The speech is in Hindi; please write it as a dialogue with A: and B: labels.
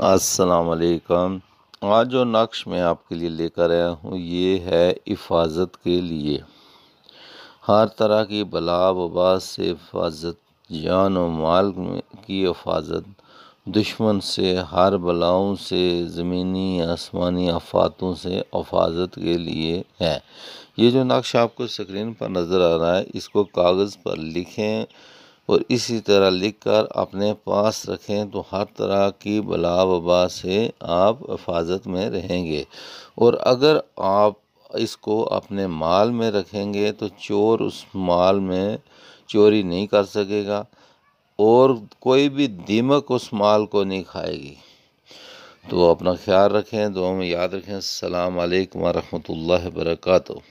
A: वालेकुम आज जो नक्श मैं आपके लिए लेकर आया हूँ ये है हिफाजत के लिए हर तरह की बला वबा से हिफाजत जान और माल की हिफाजत दुश्मन से हर बलाओं से ज़मीनी आसमानी आफातों से हिफाजत के लिए है ये जो नक्श आपको स्क्रीन पर नज़र आ रहा है इसको कागज़ पर लिखें और इसी तरह लिख कर अपने पास रखें तो हर तरह की बला वबा से आप हिफाजत में रहेंगे और अगर आप इसको अपने माल में रखेंगे तो चोर उस माल में चोरी नहीं कर सकेगा और कोई भी दीमक उस माल को नहीं खाएगी तो अपना ख्याल रखें दो में याद रखें अल्लाम वरहमल वर्का